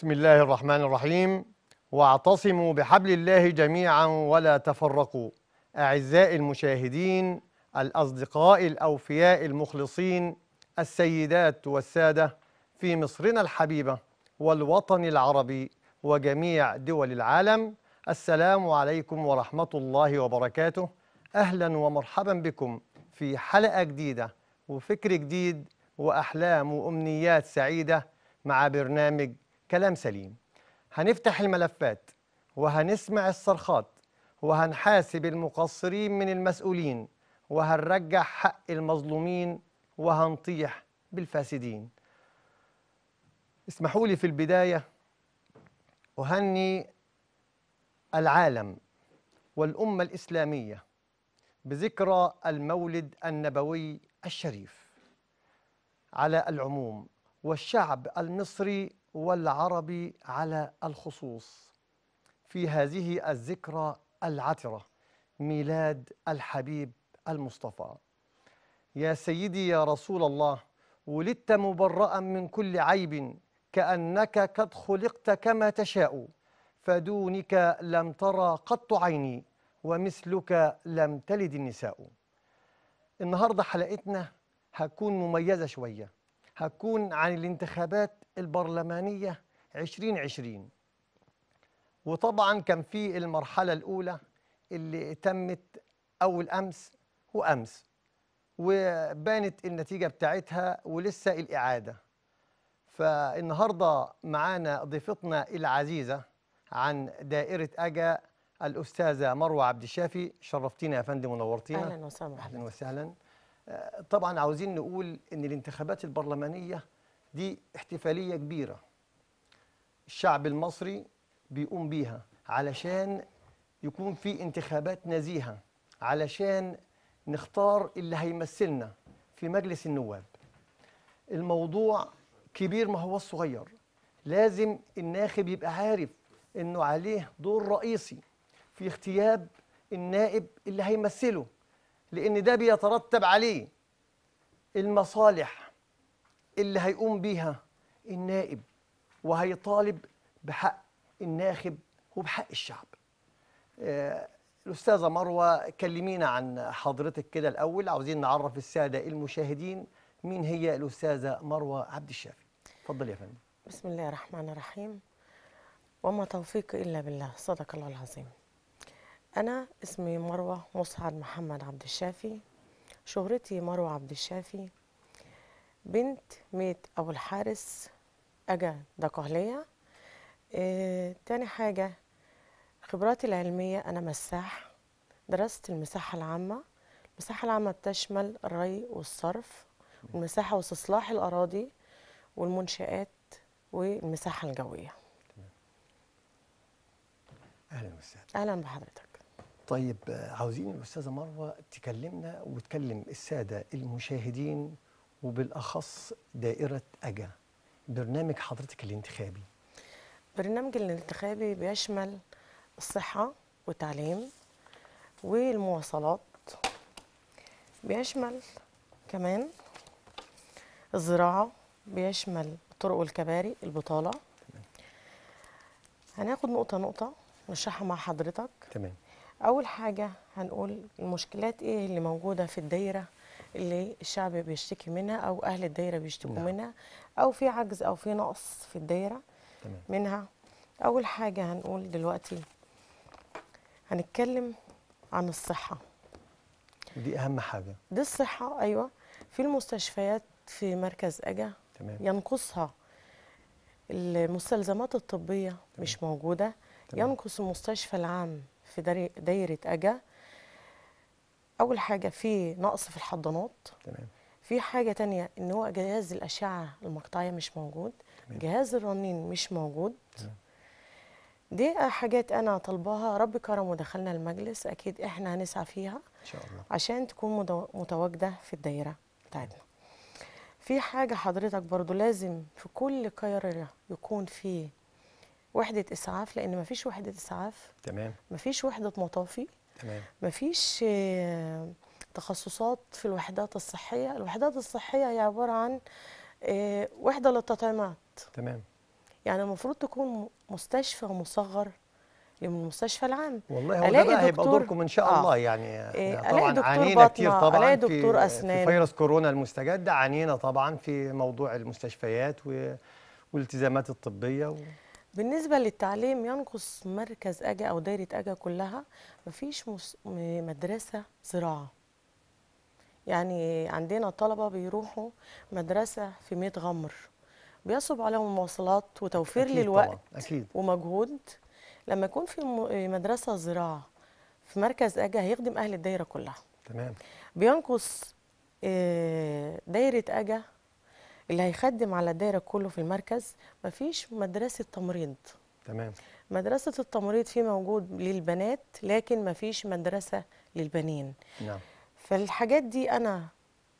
بسم الله الرحمن الرحيم واعتصموا بحبل الله جميعا ولا تفرقوا اعزائي المشاهدين الاصدقاء الاوفياء المخلصين السيدات والساده في مصرنا الحبيبه والوطن العربي وجميع دول العالم السلام عليكم ورحمه الله وبركاته اهلا ومرحبا بكم في حلقه جديده وفكر جديد واحلام وامنيات سعيده مع برنامج كلام سليم هنفتح الملفات وهنسمع الصرخات وهنحاسب المقصرين من المسؤولين وهنرجع حق المظلومين وهنطيح بالفاسدين اسمحوا لي في البداية أهني العالم والأمة الإسلامية بذكرى المولد النبوي الشريف على العموم والشعب المصري والعربي على الخصوص في هذه الذكرى العترة ميلاد الحبيب المصطفى يا سيدي يا رسول الله ولدت مبرأ من كل عيب كأنك قد خلقت كما تشاء فدونك لم ترى قط عيني ومثلك لم تلد النساء النهاردة حلقتنا هتكون مميزة شوية هتكون عن الانتخابات البرلمانية 2020 وطبعا كان في المرحلة الأولى اللي تمت أول أمس وأمس وبانت النتيجة بتاعتها ولسه الإعادة فالنهاردة معانا ضيفتنا العزيزة عن دائرة أجا الأستاذة مروة عبد الشافي شرفتينا يا فندم ونورتينا أهلا وسهلا أهلا وسهلا آه، طبعا عاوزين نقول ان الانتخابات البرلمانيه دي احتفالية كبيرة الشعب المصري بيقوم بيها علشان يكون في انتخابات نزيهة علشان نختار اللي هيمثلنا في مجلس النواب الموضوع كبير ما هو صغير لازم الناخب يبقى عارف انه عليه دور رئيسي في اختياب النائب اللي هيمثله لان ده بيترتب عليه المصالح اللي هيقوم بيها النائب وهيطالب بحق الناخب وبحق الشعب آه، الأستاذة مروة كلمينا عن حضرتك كده الأول عاوزين نعرف السادة المشاهدين مين هي الأستاذة مروة عبد الشافي اتفضلي يا فندم بسم الله الرحمن الرحيم وما توفيق إلا بالله صدق الله العظيم أنا اسمي مروة مسعد محمد عبد الشافي شهرتي مروة عبد الشافي بنت ميت أبو الحارس أجا ده كهلية إيه تاني حاجة خبراتي العلمية أنا مساح درست المساحة العامة المساحة العامة بتشمل الري والصرف والمساحة واستصلاح الأراضي والمنشآت والمساحة الجوية أهلا وسهلا أهلا بحضرتك طيب آه، عاوزين الأستاذة مروة تكلمنا وتكلم السادة المشاهدين وبالاخص دائره اجا برنامج حضرتك الانتخابي برنامج الانتخابي بيشمل الصحه والتعليم والمواصلات بيشمل كمان الزراعه بيشمل الطرق والكباري البطاله تمام. هناخد نقطه نقطه نشرحها مع حضرتك تمام اول حاجه هنقول المشكلات ايه اللي موجوده في الدايره اللي الشعب بيشتكي منها او اهل الدايره بيشتكوا نعم. منها او في عجز او في نقص في الدايره تمام. منها اول حاجه هنقول دلوقتي هنتكلم عن الصحه دي اهم حاجه دي الصحه ايوه في المستشفيات في مركز اجا تمام. ينقصها المستلزمات الطبيه تمام. مش موجوده تمام. ينقص المستشفى العام في دايره اجا اول حاجه في نقص في الحضانات تمام في حاجه تانية ان هو جهاز الاشعه المقطعيه مش موجود تمام. جهاز الرنين مش موجود تمام. دي حاجات انا طالباها رب كرم ودخلنا المجلس اكيد احنا هنسعى فيها ان شاء الله عشان تكون متواجده في الدايره بتاعتنا في حاجه حضرتك برضو لازم في كل قريه يكون في وحده اسعاف لان مفيش وحده اسعاف تمام مفيش وحده مطافي تمام مفيش آه، تخصصات في الوحدات الصحيه الوحدات الصحيه هي عباره عن آه، وحده للتطعيمات تمام يعني المفروض تكون مستشفى مصغر للمستشفى العام والله هو ده بقى هيبقى دوركم ان شاء آه. الله آه. يعني إيه طبعا دكتور عانينا كتير طبعا دكتور في, أسنان. في فيروس كورونا المستجد عانينا طبعا في موضوع المستشفيات والالتزامات الطبيه و... بالنسبة للتعليم ينقص مركز أجا أو دايرة أجا كلها مفيش مدرسة زراعة يعني عندنا طلبة بيروحوا مدرسة في ميت غمر بيصعب عليهم المواصلات وتوفير أكيد للوقت طبعا. أكيد. ومجهود لما يكون في مدرسة زراعة في مركز أجا هيخدم أهل الدايرة كلها تمام بينقص آه، دايرة أجا اللي هيخدم على الدايره كله في المركز مفيش مدرسه تمريض تمام مدرسه التمريض في موجود للبنات لكن مفيش مدرسه للبنين نعم فالحاجات دي انا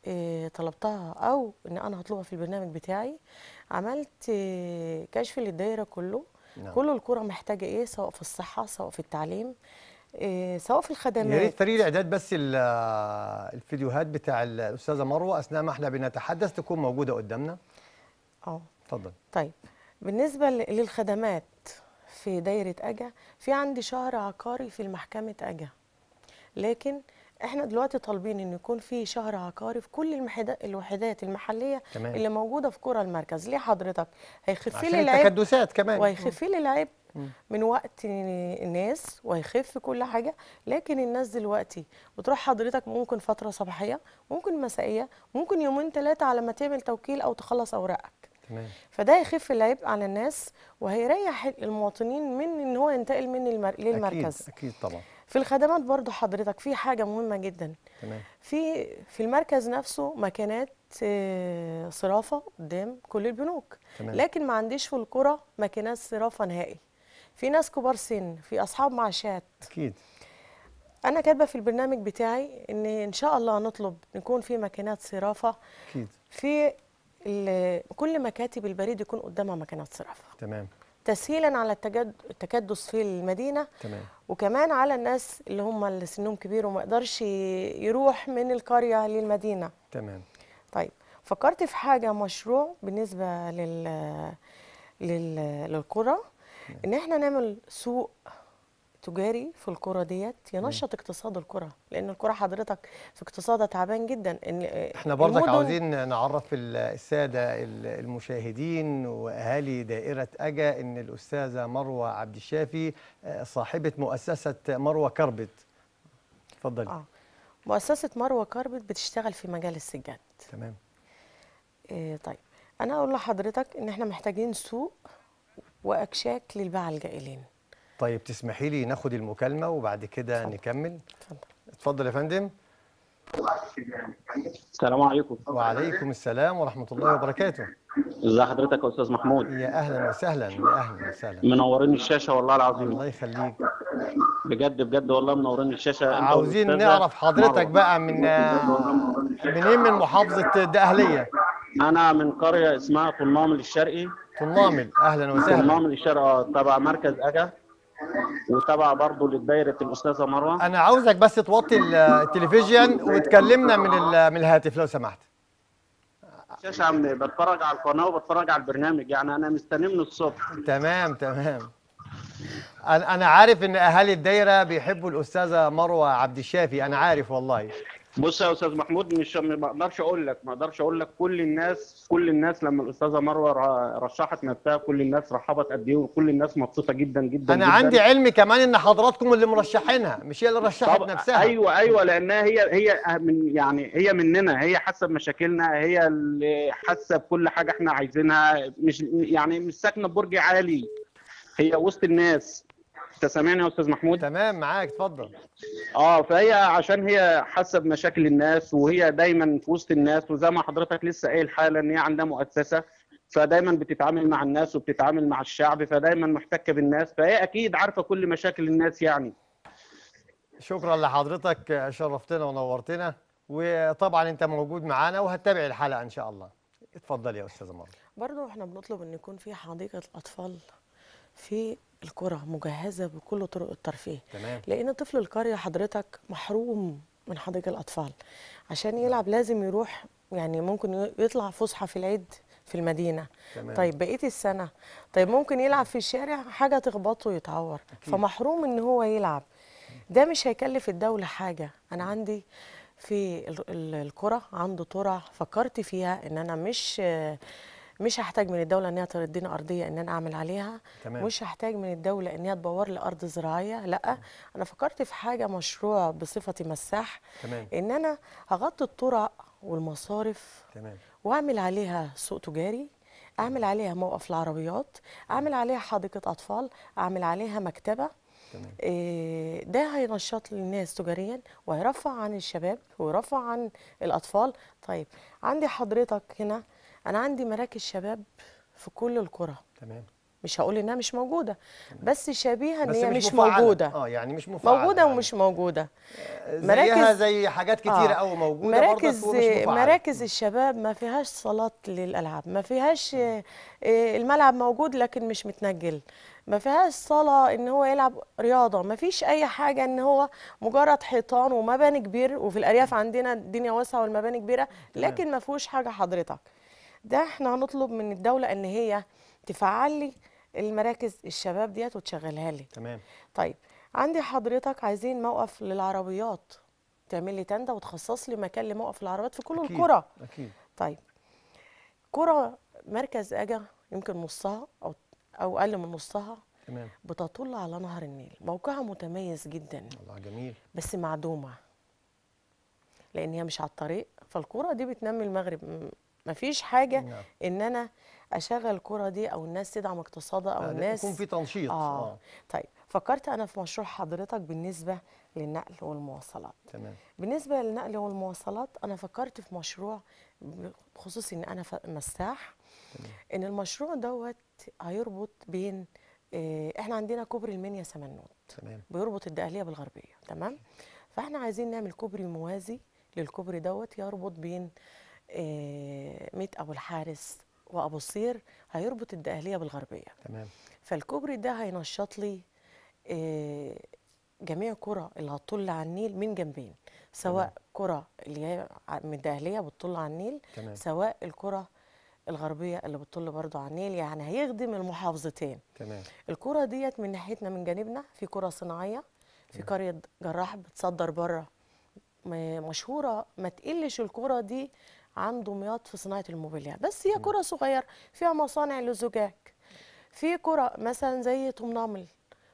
آه، طلبتها او ان انا هطلبها في البرنامج بتاعي عملت آه، كشف للدايره كله نعم. كل الكره محتاجه ايه سواء في الصحه سواء في التعليم آه، سواء في الخدمات يا ريت فريق الاعداد بس آه، الفيديوهات بتاع الاستاذه مروه اثناء ما احنا بنتحدث تكون موجوده قدامنا اه اتفضل طيب بالنسبه للخدمات في دايره اجا في عندي شهر عقاري في المحكمه اجا لكن احنا دلوقتي طالبين ان يكون في شهر عقاري في كل الوحدات المحليه تمام. اللي موجوده في قرى المركز ليه حضرتك هيخف لي العيب التكدسات كمان وهيخف لي العيب من وقت الناس وهيخف كل حاجه لكن الناس دلوقتي بتروح حضرتك ممكن فتره صباحيه ممكن مسائيه ممكن يومين ثلاثه على ما تعمل توكيل او تخلص اوراقك تمام فده هيخف العبء على الناس وهيريح المواطنين من ان هو ينتقل من المر... للمركز اكيد اكيد طبعا في الخدمات برضو حضرتك في حاجه مهمه جدا تمام في في المركز نفسه مكانات آه، صرافه قدام كل البنوك تمام. لكن ما عنديش في القرى ماكينات صرافه نهائي في ناس كبار سن في اصحاب معاشات اكيد انا كاتبه في البرنامج بتاعي ان ان شاء الله نطلب نكون في ماكينات صرافه اكيد في كل مكاتب البريد يكون قدامها ماكينات صرافه تمام تسهيلا على التكدس في المدينه تمام وكمان على الناس اللي هم اللي سنهم كبير وما يقدرش يروح من القريه للمدينه تمام طيب فكرت في حاجه مشروع بالنسبه لل لل للقرى نعم. ان احنا نعمل سوق تجاري في الكرة ديت ينشط نعم. اقتصاد الكرة لان الكرة حضرتك في اقتصادها تعبان جدا ان احنا برضك عاوزين نعرف الساده المشاهدين واهالي دائره اجا ان الاستاذه مروه عبد الشافي آه، صاحبه مؤسسه مروه كربت اتفضلي آه. مؤسسه مروه كربت بتشتغل في مجال السجاد تمام إيه طيب انا اقول لحضرتك ان احنا محتاجين سوق واكشاك للباعة الجائلين طيب تسمحي لي ناخد المكالمه وبعد كده نكمل اتفضل اتفضل يا فندم السلام عليكم وعليكم السلام ورحمه الله وبركاته ازي حضرتك يا استاذ محمود يا اهلا وسهلا يا اهلا وسهلا منورين الشاشه والله العظيم الله يخليك بجد بجد والله منورين الشاشه عاوزين نعرف حضرتك بقى من منين إيه؟ من محافظه الدقهليه انا من قريه اسمها طلمام الشرقي صنامل اهلا وسهلا صنامل الشارع تبع مركز اجا وتبع برضه لدايره الاستاذه مروه انا عاوزك بس توطي التلفزيون وتكلمنا من من الهاتف لو سمحت شاشه عم بتفرج على القناه وبتفرج على البرنامج يعني انا مستني من الصبح تمام تمام انا عارف ان اهالي الدايره بيحبوا الاستاذه مروه عبد الشافي انا عارف والله بص يا استاذ محمود مش ما اقدرش اقول لك ما اقدرش اقول لك كل الناس كل الناس لما الاستاذه مروه رشحت نفسها كل الناس رحبت قد ايه وكل الناس مبسوطه جدا جدا انا جداً. عندي علم كمان ان حضراتكم اللي مرشحينها مش هي اللي رشحت نفسها ايوه ايوه لانها هي هي من يعني هي مننا هي حاسه بمشاكلنا هي اللي حاسه بكل حاجه احنا عايزينها مش يعني مش ساكنه برج عالي هي وسط الناس انت سامعني يا استاذ محمود تمام معاك اتفضل اه فهي عشان هي حاسه بمشاكل الناس وهي دايما في وسط الناس وزي ما حضرتك لسه قايل حالا ان هي عندها مؤسسه فدايما بتتعامل مع الناس وبتتعامل مع الشعب فدايما محتكه بالناس فهي اكيد عارفه كل مشاكل الناس يعني شكرا لحضرتك شرفتنا ونورتنا وطبعا انت موجود معانا وهتتابع الحلقه ان شاء الله اتفضل يا استاذه مرة برضه احنا بنطلب ان يكون في حديقه الاطفال في الكره مجهزه بكل طرق الترفيه تمام. لان طفل القريه حضرتك محروم من حديقه الاطفال عشان نعم. يلعب لازم يروح يعني ممكن يطلع فسحه في العيد في المدينه تمام. طيب بقيه السنه طيب ممكن يلعب في الشارع حاجه تخبطه ويتعور أكيد. فمحروم ان هو يلعب ده مش هيكلف الدوله حاجه انا عندي في الكره عنده ترع فكرت فيها ان انا مش مش هحتاج من الدوله أنها هي ارضيه ان انا اعمل عليها تمام. مش هحتاج من الدوله ان هي تبور لي ارض زراعيه لا تمام. انا فكرت في حاجه مشروع بصفتي مساح تمام. ان انا هغطي الطرق والمصارف تمام. واعمل عليها سوق تجاري اعمل عليها موقف العربيات اعمل عليها حديقه اطفال اعمل عليها مكتبه تمام. آه، ده هينشط الناس تجاريا وهيرفع عن الشباب ويرفع عن الاطفال طيب عندي حضرتك هنا انا عندي مراكز شباب في كل القرى تمام مش هقول انها مش موجوده بس شبيهه ان هي مش, مش موجوده اه يعني مش مفعله موجوده يعني. ومش موجوده آه، مراكز زي حاجات كتيره آه. قوي موجوده مراكز مراكز الشباب ما فيهاش صالات للالعاب ما فيهاش آه،, آه الملعب موجود لكن مش متنجل ما فيهاش صاله ان هو يلعب رياضه ما فيش اي حاجه ان هو مجرد حيطان ومباني كبير وفي الارياف عندنا الدنيا واسعه والمباني كبيره لكن ما فيهوش حاجه حضرتك ده احنا هنطلب من الدوله ان هي تفعل لي المراكز الشباب ديت وتشغلها لي تمام طيب عندي حضرتك عايزين موقف للعربيات تعمل لي تنده وتخصص لي مكان لموقف العربيات في كل أكيد. الكرة اكيد طيب قرى مركز اجا يمكن نصها او او اقل من نصها تمام بتطل على نهر النيل موقعها متميز جدا والله جميل بس معدومه لان هي مش على الطريق فالقرى دي بتنمي المغرب مفيش حاجه نعم. ان انا اشغل الكره دي او الناس تدعم اقتصادها او يعني الناس يكون في تنشيط آه. اه طيب فكرت انا في مشروع حضرتك بالنسبه للنقل والمواصلات تمام بالنسبه للنقل والمواصلات انا فكرت في مشروع بخصوص ان انا مساح تمام. ان المشروع دوت هيربط بين آه، احنا عندنا كوبري المنيا سمنوت تمام بيربط الدقهليه بالغربيه تمام فاحنا عايزين نعمل كوبري موازي للكوبري دوت يربط بين آه، ميت ابو الحارس وابو الصير هيربط الدقهليه بالغربيه تمام فالكوبري ده هينشط لي آه، جميع كرة اللي هتطل على النيل من جنبين سواء تمام. كرة اللي هي من الدقهلية بتطل على النيل تمام. سواء الكرة الغربية اللي بتطل برضو على النيل يعني هيخدم المحافظتين تمام الكرة ديت من ناحيتنا من جانبنا في كرة صناعية في قرية جراح بتصدر بره مشهورة ما تقلش الكرة دي عن دمياط في صناعه الموبيليا بس هي قرى صغيره فيها مصانع للزجاج في قرى مثلا زي طمنامل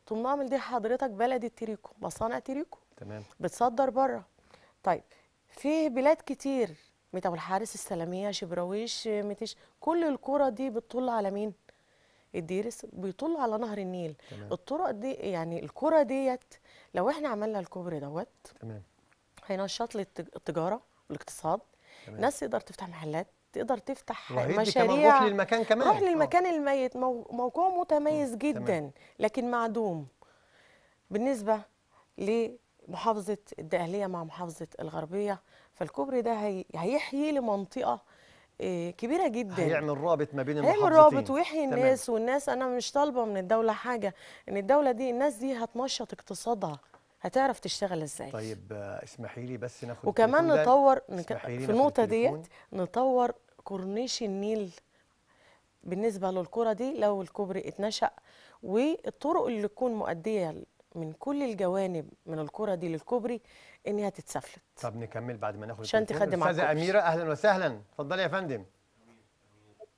طمنامل دي حضرتك بلد التريكو مصانع تريكو تمام بتصدر بره طيب في بلاد كتير ميت ابو الحارس السلاميه شبراويش متش كل القرى دي بتطل على مين الديرس بيطل على نهر النيل تمام. الطرق دي يعني القرى ديت لو احنا عملنا الكوبري دوت تمام هينشط للتجاره والاقتصاد تمام. ناس تقدر تفتح محلات تقدر تفتح مشاريع روح للمكان كمان روح للمكان أوه. الميت موقعه متميز مم. جدا تمام. لكن معدوم بالنسبه لمحافظه الدقهليه مع محافظه الغربيه فالكوبري ده هي... هيحيي لمنطقه آه، كبيره جدا هيعمل رابط ما بين المحافظتين هيعمل رابط ويحيي الناس والناس انا مش طالبه من الدوله حاجه ان الدوله دي الناس دي هتنشط اقتصادها هتعرف تشتغل ازاي طيب اسمحي لي بس ناخد وكمان نطور نك... في النقطه ديت نطور كورنيش النيل بالنسبه للكره دي لو الكوبري اتنشا والطرق اللي تكون مؤديه من كل الجوانب من الكره دي للكوبري انها تتسفلت طب نكمل بعد ما ناخد عشان تخدم استاذه اميره اهلا وسهلا اتفضلي يا فندم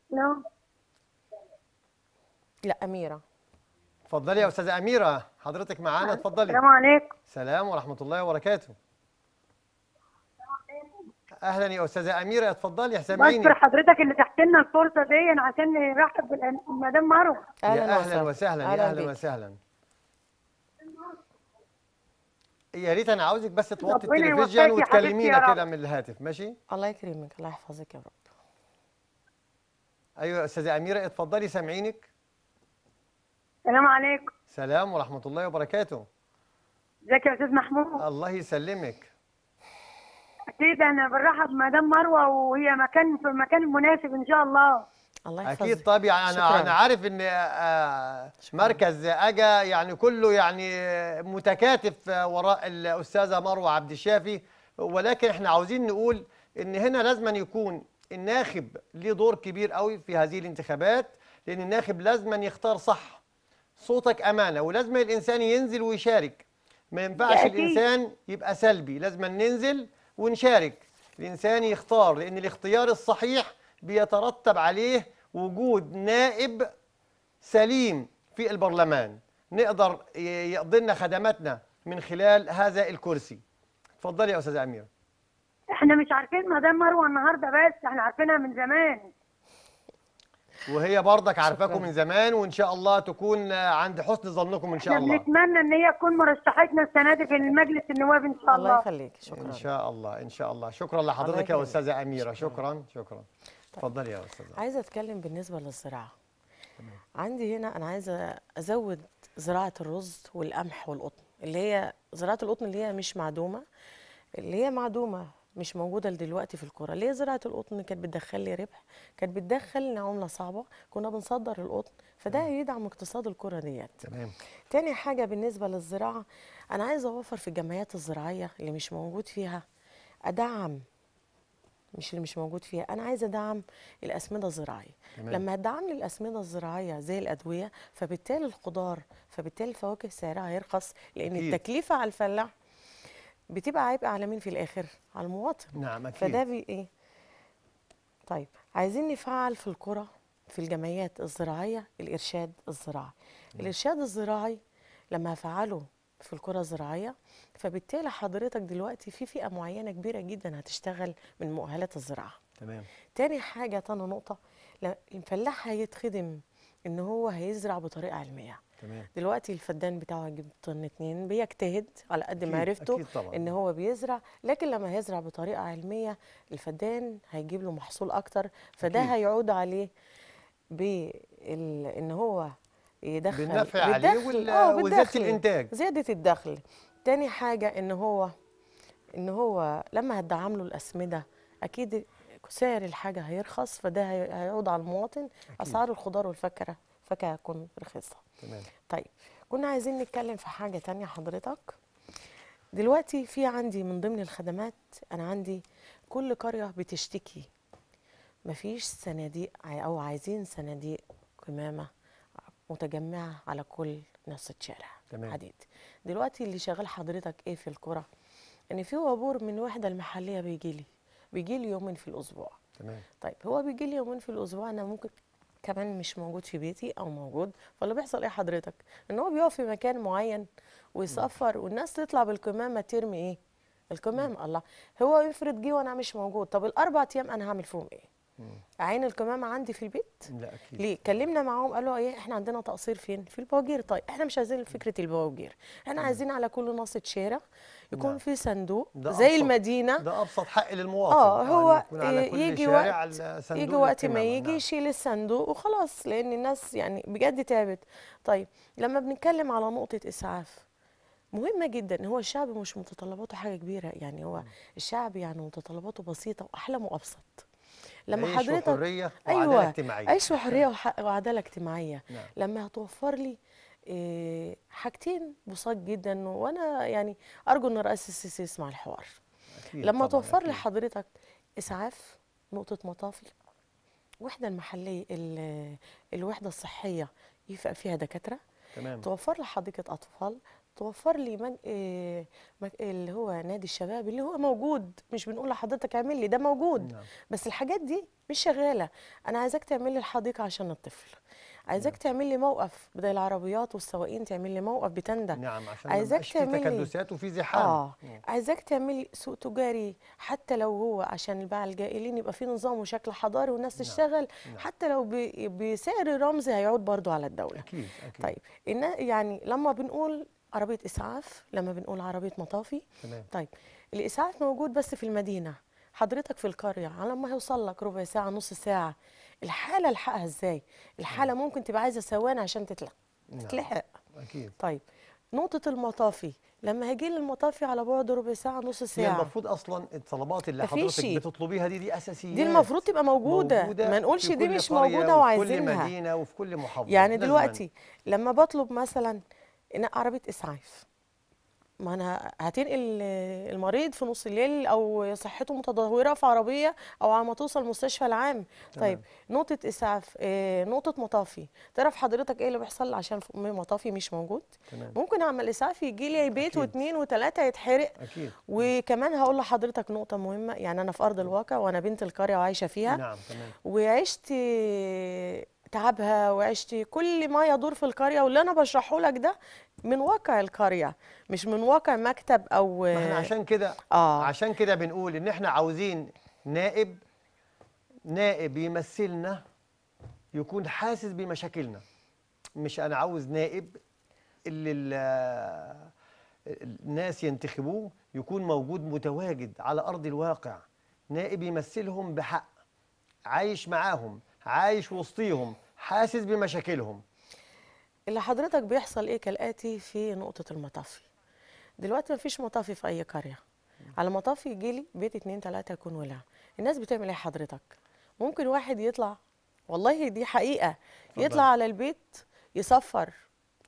لا نعم. لا اميره اتفضلي يا استاذه اميره حضرتك معانا اتفضلي السلام عليكم سلام ورحمه الله وبركاته اهلا يا استاذه اميره اتفضلي سامعيني بشكر حضرتك اللي تحت لنا الفرصه دي عشان نرحب بالمدام مروه اهلا وسهلا, وسهلا يا اهلا وسهلا يا ريت انا عاوزك بس توطي التلفزيون وتكلمينا كده من الهاتف ماشي الله يكرمك الله يحفظك يا رب ايوه يا استاذه اميره اتفضلي سامعينك السلام عليكم سلام ورحمة الله وبركاته ازيك يا أستاذ محمود الله يسلمك أكيد أنا برحب مدام مروة وهي مكان في مكان مناسب إن شاء الله الله يحفظك اكيد طبعا انا انا عارف ان آه، مركز اجا يعني كله يعني متكاتف وراء الاستاذه مروه عبد الشافي ولكن احنا عاوزين نقول ان هنا لازما يكون الناخب ليه دور كبير قوي في هذه الانتخابات لان الناخب لازما يختار صح صوتك امانه ولازم الانسان ينزل ويشارك ما ينفعش الانسان يبقى سلبي لازم ننزل ونشارك الانسان يختار لان الاختيار الصحيح بيترتب عليه وجود نائب سليم في البرلمان نقدر يقضي لنا خدماتنا من خلال هذا الكرسي اتفضلي يا استاذ اميره احنا مش عارفين مدام مروه النهارده بس احنا عارفينها من زمان وهي برضك عارفاكم من زمان وان شاء الله تكون عند حسن ظنكم ان شاء الله بنتمنى ان هي تكون مرشحتنا السنه دي في المجلس النواب ان شاء الله الله يخليك شكرا ان شاء الله ان شاء الله شكرا لحضرتك يا استاذه اميره شكرا شكرا طيب. اتفضلي يا استاذه عايزه اتكلم بالنسبه للزراعه عندي هنا انا عايزه ازود زراعه الرز والقمح والقطن اللي هي زراعه القطن اللي هي مش معدومه اللي هي معدومه مش موجوده دلوقتي في الكره ليه زراعه القطن كانت بتدخل لي ربح كانت بتدخل لنا عمله صعبه كنا بنصدر القطن فده يدعم اقتصاد الكره ديت تمام تاني حاجه بالنسبه للزراعه انا عايزه اوفر في الجمعيات الزراعيه اللي مش موجود فيها ادعم مش اللي مش موجود فيها انا عايزه ادعم الاسمده الزراعيه تمام. لما ادعم لي الاسمده الزراعيه زي الادويه فبالتالي الخضار فبالتالي الفواكه سعرها هيرخص لان التكلفه على الفلاح بتبقى عبء على مين في الاخر على المواطن نعم اكيد فده بي ايه طيب عايزين نفعل في القرى في الجمعيات الزراعيه الارشاد الزراعي الارشاد الزراعي لما هفعله في القرى الزراعيه فبالتالي حضرتك دلوقتي في فئه معينه كبيره جدا هتشتغل من مؤهلات الزراعه تمام تاني حاجه تاني نقطه الفلاح هيتخدم ان هو هيزرع بطريقه علميه تمام دلوقتي الفدان بتاعه هيجيب طن اتنين بيجتهد على قد ما عرفته ان هو بيزرع لكن لما هيزرع بطريقه علميه الفدان هيجيب له محصول اكتر فده أكيد. هيعود عليه بان ان هو يدخل بالنفع عليه وال... وزياده الانتاج زياده الدخل تاني حاجه ان هو ان هو لما هتدعم له الاسمده اكيد سعر الحاجه هيرخص فده هيعود على المواطن أكيد. اسعار الخضار والفاكهه فاكهه هتكون رخيصه تمام طيب كنا عايزين نتكلم في حاجه تانية حضرتك دلوقتي في عندي من ضمن الخدمات انا عندي كل قريه بتشتكي مفيش صناديق او عايزين صناديق قمامه متجمعه على كل نص الشارع تمام حديد دلوقتي اللي شغال حضرتك ايه في القرى ان في وابور من الوحده المحليه بيجي لي بيجي لي يومين في الاسبوع تمام طيب هو بيجي لي يومين في الاسبوع انا ممكن كمان مش موجود في بيتي او موجود فاللي بيحصل ايه حضرتك ان هو بيقف في مكان معين ويصفر والناس تطلع بالكمامه ترمي ايه الكمام مم. الله هو يفرض جه وانا مش موجود طب الاربع ايام انا هعمل فيهم ايه عين الكمامه عندي في البيت لا اكيد ليه كلمنا معاهم قالوا ايه احنا عندنا تقصير فين في البواجير طيب احنا مش عايزين فكره البواجير احنا عايزين على كل نص شارع يكون نعم. في صندوق زي أبسط المدينه ده ابسط حق للمواطن اه يعني هو يعني يجي وقت يجي وقت ما يجي نعم. يشيل الصندوق وخلاص لان الناس يعني بجد تعبت طيب لما بنتكلم على نقطه اسعاف مهمه جدا هو الشعب مش متطلباته حاجه كبيره يعني هو الشعب يعني متطلباته بسيطه واحلامه ابسط لما عيش حضرتك وحريه وعداله ايوه اجتماعيه عيش وحريه وعداله اجتماعيه نعم. لما هتوفر لي آه، حاجتين بساط جدا وانا يعني ارجو ان رئيس السيسي يسمع الحوار لما توفر لحضرتك اسعاف نقطه مطافي وحده المحليه الوحده الصحيه يبقى فيها دكاتره تمام توفر لحضرتك اطفال توفر لي من إيه اللي هو نادي الشباب اللي هو موجود مش بنقول لحضرتك اعمل لي ده موجود نعم. بس الحاجات دي مش شغاله انا عايزاك تعمل لي الحديقه عشان الطفل عايزاك تعمل لي موقف بدل العربيات والسواقين تعمل لي موقف بتندة نعم عشان عايزاك تعمل في تكدسات وفي زحام اه عايزاك تعمل لي سوق تجاري حتى لو هو عشان الباع الجائلين يبقى في نظام وشكل حضاري والناس نعم. تشتغل نعم. حتى لو بسعر رمزي هيعود برضه على الدولة أكيد أكيد طيب إن يعني لما بنقول عربية إسعاف لما بنقول عربية مطافي تمام طيب الإسعاف موجود بس في المدينة حضرتك في القرية على ما هيوصل لك ربع ساعة نص ساعة الحاله الحقها ازاي الحاله ممكن تبقى عايزه ثواني عشان تتلحق نعم. تتلحق اكيد طيب نقطه المطافي لما هيجي المطافي على بعد ربع ساعه نص ساعه المفروض اصلا الطلبات اللي حضرتك بتطلبيها دي دي اساسيات دي المفروض تبقى موجوده, موجودة ما نقولش دي مش موجوده وعايزينها في كل مدينه وفي كل محافظه يعني دلوقتي لما بطلب مثلا عربيه اسعاف ما انا هتنقل المريض في نص الليل او صحته متدهوره في عربيه او على ما توصل مستشفى العام طيب نقطه اسعاف آه، نقطه مطافي تعرف حضرتك ايه اللي بيحصل عشان مطافي مش موجود تمام. ممكن اعمل اسعاف يجي لي بيت واثنين وثلاثه يتحرق أكيد. وكمان هقول لحضرتك نقطه مهمه يعني انا في ارض الواقع وانا بنت القريه وعايشه فيها نعم تمام وعشت تعبها وعشت كل ما يدور في القريه واللي انا بشرحه لك ده من واقع القريه مش من واقع مكتب او ما احنا عشان كده آه. عشان كده بنقول ان احنا عاوزين نائب نائب يمثلنا يكون حاسس بمشاكلنا مش انا عاوز نائب اللي الناس ينتخبوه يكون موجود متواجد على ارض الواقع نائب يمثلهم بحق عايش معاهم عايش وسطيهم حاسس بمشاكلهم اللي حضرتك بيحصل ايه كالاتي في نقطه المطافي دلوقتي مفيش مطافي في اي قريه على مطافي يجي لي بيت اتنين تلاته يكون ولع الناس بتعمل ايه حضرتك ممكن واحد يطلع والله دي حقيقه يطلع على البيت يصفر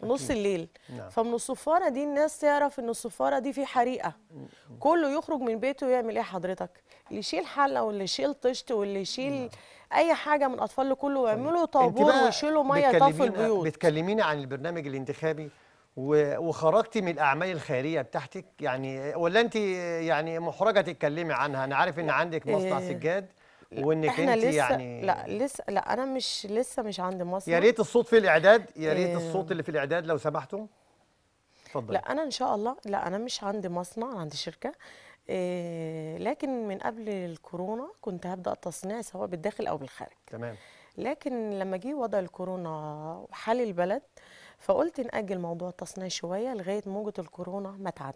نص الليل نعم. فمن الصفاره دي الناس تعرف ان الصفاره دي في حريقه كله يخرج من بيته يعمل ايه حضرتك اللي يشيل حله واللي يشيل طشت واللي يشيل نعم. اي حاجه من اطفال كله ويعملوا طيب. طابور ويشيلوا ميه طافي البيوت بتكلميني عن البرنامج الانتخابي وخرجتي من الاعمال الخيريه بتاعتك يعني ولا انت يعني محرجه تتكلمي عنها انا عارف ان عندك مصنع آه، سجاد وانك انت يعني لا لسه لا انا مش لسه مش عندي مصنع يا ريت الصوت في الاعداد يا ريت آه. الصوت اللي في الاعداد لو سمحتوا اتفضلي لا انا ان شاء الله لا انا مش عندي مصنع عندي شركه آه، لكن من قبل الكورونا كنت هبدا تصنيع سواء بالداخل او بالخارج تمام لكن لما جه وضع الكورونا وحال البلد فقلت ناجل موضوع التصنيع شويه لغايه موجه الكورونا ما تعدي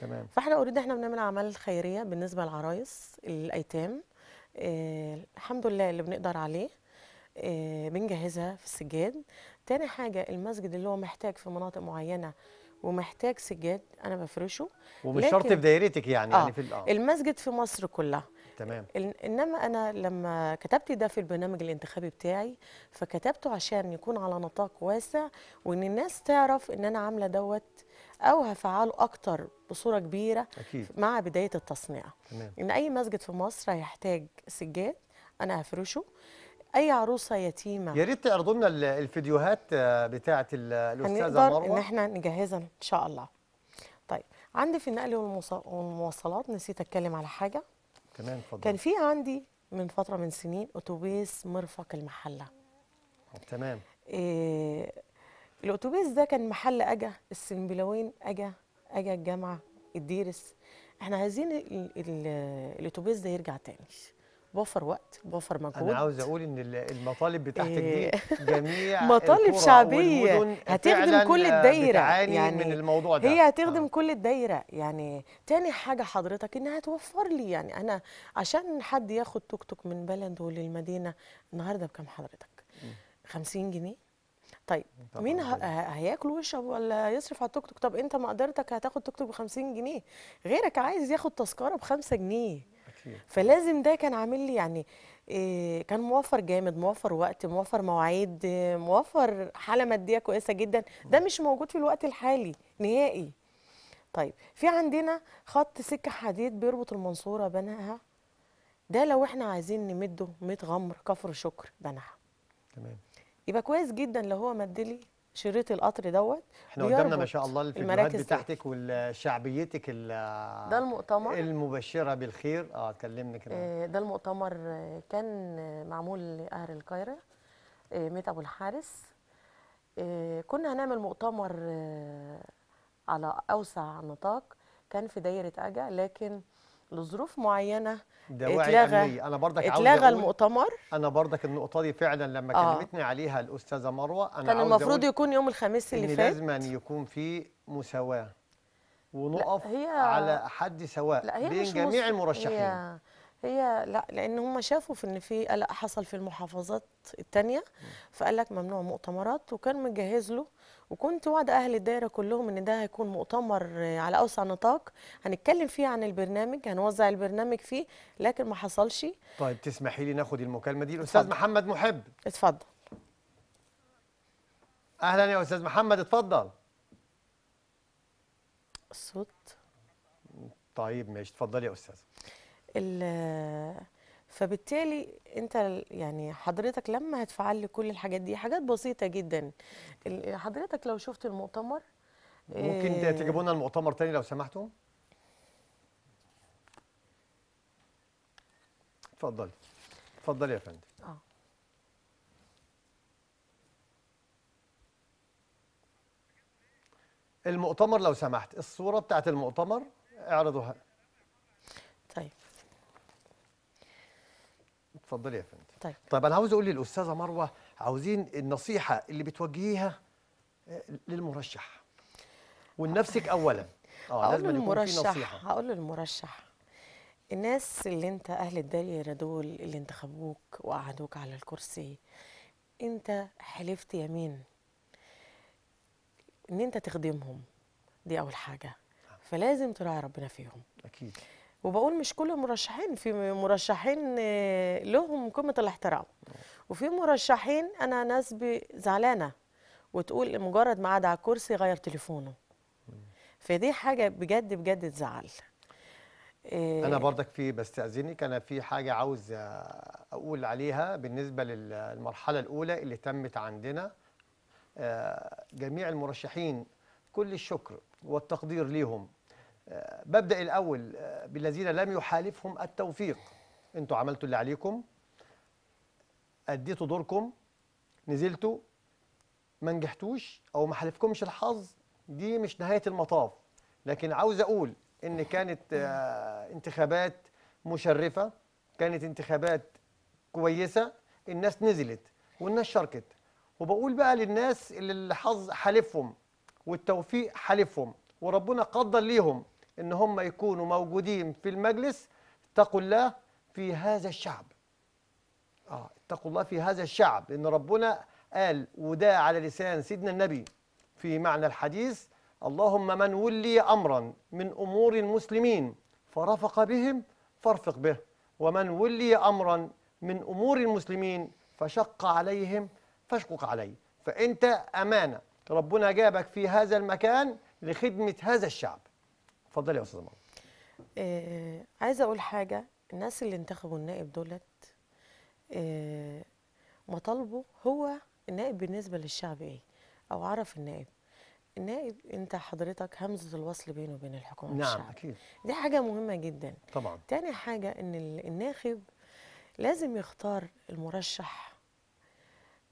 تمام فاحنا اوريدي احنا بنعمل اعمال خيريه بالنسبه للعرايس الايتام آه، الحمد لله اللي بنقدر عليه آه، بنجهزها في السجاد تاني حاجه المسجد اللي هو محتاج في مناطق معينه ومحتاج سجاد انا بفرشه ومش شرط في دايرتك يعني, يعني آه يعني في آه المسجد في مصر كلها تمام انما انا لما كتبت ده في البرنامج الانتخابي بتاعي فكتبته عشان يكون على نطاق واسع وان الناس تعرف ان انا عامله دوت او هفعله اكتر بصوره كبيره أكيد. مع بدايه التصنيع تمام. ان اي مسجد في مصر هيحتاج سجاد انا هفرشه اي عروسه يتيمه يا ريت تعرضوا لنا الفيديوهات آه، بتاعه الاستاذه مروه ان احنا نجهزها ان شاء الله طيب عندي في النقل والمواصلات نسيت اتكلم على حاجه تمام اتفضل كان في عندي من فتره من سنين اتوبيس مرفق المحله آه، تمام إيه الاتوبيس ده كان محل اجا السنبلاوين اجا اجا الجامعه الديرس احنا عايزين الاتوبيس ده يرجع تاني بوفر وقت بوفر مجهود انا عاوز اقول ان المطالب بتاعتك دي إيه. جميع مطالب شعبيه هتخدم كل الدايره يعني من الموضوع ده هي هتخدم آه. كل الدايره يعني تاني حاجه حضرتك انها توفر لي يعني انا عشان حد ياخد توك توك من بلده للمدينه النهارده بكام حضرتك 50 جنيه طيب مين هياكل ويشرب ولا يصرف على التوك توك طب انت مقدرتك هتاخد توك توك ب 50 جنيه غيرك عايز ياخد تذكره ب 5 جنيه فلازم ده كان عامل لي يعني آه، كان موفر جامد موفر وقت موفر مواعيد موفر حاله ماديه كويسه جدا ده مش موجود في الوقت الحالي نهائي طيب في عندنا خط سكه حديد بيربط المنصوره بناها ده لو احنا عايزين نمده 100 غمر كفر شكر بناها تمام يبقى كويس جدا لو هو مد لي شريط القطر دوت احنا قدامنا ما شاء الله الفيديوهات بتاعتك وشعبيتك ده المؤتمر المبشره بالخير اه كلمني كده آه، ده المؤتمر كان معمول لاهل القاهره آه، ميت ابو الحارس آه، كنا هنعمل مؤتمر على اوسع نطاق كان في دايره اجا لكن لظروف معينه ده اتلغى أمني. انا برضك اتلغى المؤتمر انا برضك النقطه دي فعلا لما آه. كلمتني عليها الاستاذه مروه انا كان المفروض يكون يوم الخميس اللي فات لازم أن يكون في مساواه ونقف هي... على حد سواء بين جميع مص... المرشحين هي... هي لا لان هم شافوا في ان في قلق حصل في المحافظات الثانيه فقال لك ممنوع مؤتمرات وكان مجهز له وكنت وعد أهل الدائرة كلهم إن ده هيكون مؤتمر آه، على أوسع نطاق هنتكلم فيه عن البرنامج هنوزع البرنامج فيه لكن ما حصلش طيب تسمحي لي ناخد المكالمة دي الأستاذ محمد محب اتفضل أهلا يا أستاذ محمد اتفضل الصوت طيب ماشي اتفضلي يا أستاذ فبالتالي انت يعني حضرتك لما هتفعل لي كل الحاجات دي حاجات بسيطه جدا حضرتك لو شفت المؤتمر ممكن إيه تجيبونا المؤتمر تاني لو سمحتم اتفضلي اتفضلي يا فندم اه المؤتمر لو سمحت الصوره بتاعت المؤتمر اعرضوها اتفضلي يا فندم طيب طيب انا عاوز اقول للاستاذه مروه عاوزين النصيحه اللي بتوجهيها آه، للمرشح ولنفسك اولا اه لازم يكون في نصيحه هقول للمرشح الناس اللي انت اهل الدايره دول اللي انتخبوك وقعدوك على الكرسي انت حلفت يمين ان انت تخدمهم دي اول حاجه نعم. فلازم تراعي ربنا فيهم اكيد وبقول مش كل المرشحين في مرشحين آه، لهم قمه الاحترام وفي مرشحين انا ناس زعلانه وتقول مجرد ما قعد على الكرسي غير تليفونه فدي حاجه بجد بجد تزعل آه، انا برضك في بستاذنك انا في حاجه عاوز اقول عليها بالنسبه للمرحله الاولى اللي تمت عندنا آه، جميع المرشحين كل الشكر والتقدير ليهم آه، ببدأ الأول آه، بالذين لم يحالفهم التوفيق أنتوا عملتوا اللي عليكم أديتوا دوركم نزلتوا ما نجحتوش أو ما حالفكمش الحظ دي مش نهاية المطاف لكن عاوز أقول إن كانت آه، انتخابات مشرفة كانت انتخابات كويسة الناس نزلت والناس شاركت وبقول بقى للناس اللي الحظ حالفهم والتوفيق حالفهم وربنا قدر ليهم ان هم يكونوا موجودين في المجلس اتقوا الله في هذا الشعب اه اتقوا الله في هذا الشعب ان ربنا قال وده على لسان سيدنا النبي في معنى الحديث اللهم من ولي امرا من امور المسلمين فرفق بهم فارفق به ومن ولي امرا من امور المسلمين فشق عليهم فاشقق عليه فانت امانه ربنا جابك في هذا المكان لخدمه هذا الشعب اتفضلي يا استاذه آه عايزه اقول حاجه الناس اللي انتخبوا النائب دولت آه مطالبه هو النائب بالنسبه للشعب ايه او عرف النائب النائب انت حضرتك همزه الوصل بينه وبين الحكومه نعم والشعب اكيد دي حاجه مهمه جدا طبعا تاني حاجه ان الناخب لازم يختار المرشح